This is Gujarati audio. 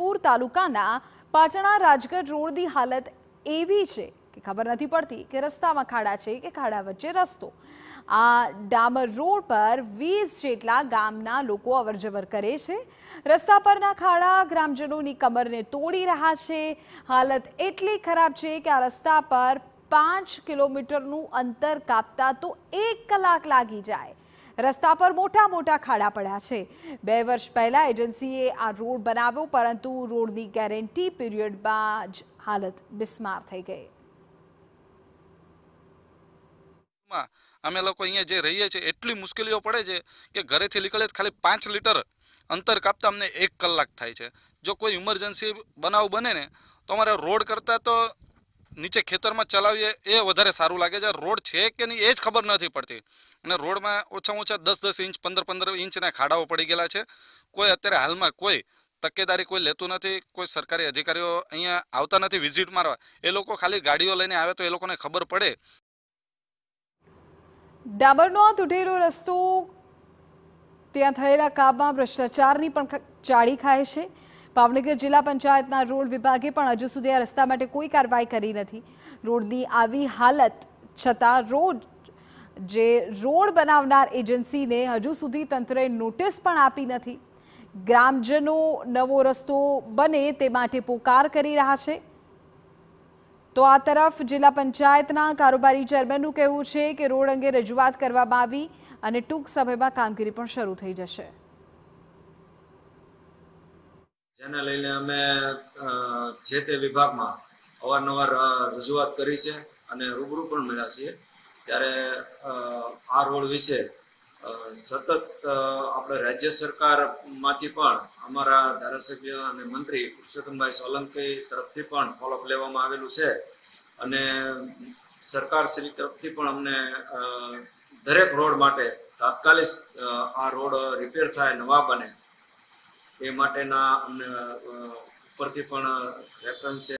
પૂર તાલુકાના પાટણા રાજગઢ રોડની હાલત એવી છે કે ખબર નથી પડતી કે રસ્તામાં ખાડા છે કે ખાડા વચ્ચે રસ્તો આ ડામર રોડ પર વીસ જેટલા ગામના લોકો અવરજવર કરે છે રસ્તા પરના ખાડા ગ્રામજનોની કમરને તોડી રહ્યા છે હાલત એટલી ખરાબ છે કે આ રસ્તા પર પાંચ કિલોમીટરનું અંતર કાપતા તો એક કલાક લાગી જાય રસ્તા પર મોટા મોટા ખાડા પડ્યા છે બે વર્ષ પહેલાં એજન્સીએ આ રોડ બનાવ્યો પરંતુ રોડની ગેરંટી પીરિયડમાં જ હાલત બિસ્માર થઈ ગઈ અમે લોકો અહીંયા જે રહીએ છીએ એટલી મુશ્કેલીઓ પડે છે કે ઘરેથી નીકળે ખાલી પાંચ લીટર અંતર કાપતા અમને એક કલાક થાય છે જો કોઈ ઇમરજન્સી બનાવ બને ને તો અમારે રોડ કરતાં તો નીચે ખેતરમાં ચલાવીએ એ વધારે સારું લાગે છે રોડ છે કે નહીં એ જ ખબર નથી પડતી અને રોડમાં ઓછા ઓછા દસ દસ ઇંચ પંદર પંદર ઇંચના ખાડાઓ પડી ગયેલા છે કોઈ અત્યારે હાલમાં કોઈ તકેદારી કોઈ લેતું નથી કોઈ સરકારી અધિકારીઓ અહીંયા આવતા નથી વિઝિટ મારવા એ લોકો ખાલી ગાડીઓ લઈને આવે તો એ લોકોને ખબર પડે ડાબરનો તૂટેલો રસ્તો ત્યાં થયેલા કામમાં ભ્રષ્ટાચારની પણ ચાળી ખાય છે ભાવનગર જિલ્લા પંચાયતના રોડ વિભાગે પણ હજુ સુધી આ રસ્તા માટે કોઈ કાર્યવાહી કરી નથી રોડની આવી હાલત છતાં રોડ જે રોડ બનાવનાર એજન્સીને હજુ સુધી તંત્રએ નોટિસ પણ આપી નથી ગ્રામજનો નવો રસ્તો બને તે માટે પોકાર કરી રહ્યા છે તો આ તરફ જિલ્લા પંચાયતના કારોબારી ચેરમેનનું કહેવું છે કે રોડ અંગે રજૂઆત કરવામાં આવી અને ટૂંક સમયમાં કામગીરી પણ શરૂ થઈ જશે જેને લઈને અમે જે તે વિભાગમાં અવારનવાર રજૂઆત કરી છે અને રૂબરૂ પણ મળ્યા છીએ ત્યારે આ રોડ વિશે સતત આપણે રાજ્ય સરકારમાંથી પણ અમારા ધારાસભ્ય અને મંત્રી પુરુષોત્તમભાઈ સોલંકી તરફથી પણ ફોલોઅપ લેવામાં આવેલું છે અને સરકારશ્રી તરફથી પણ અમને દરેક રોડ માટે તાત્કાલિક આ રોડ રિપેર થાય નવા બને એ માટેના ઉપરથી પણ રેફરન્સ છે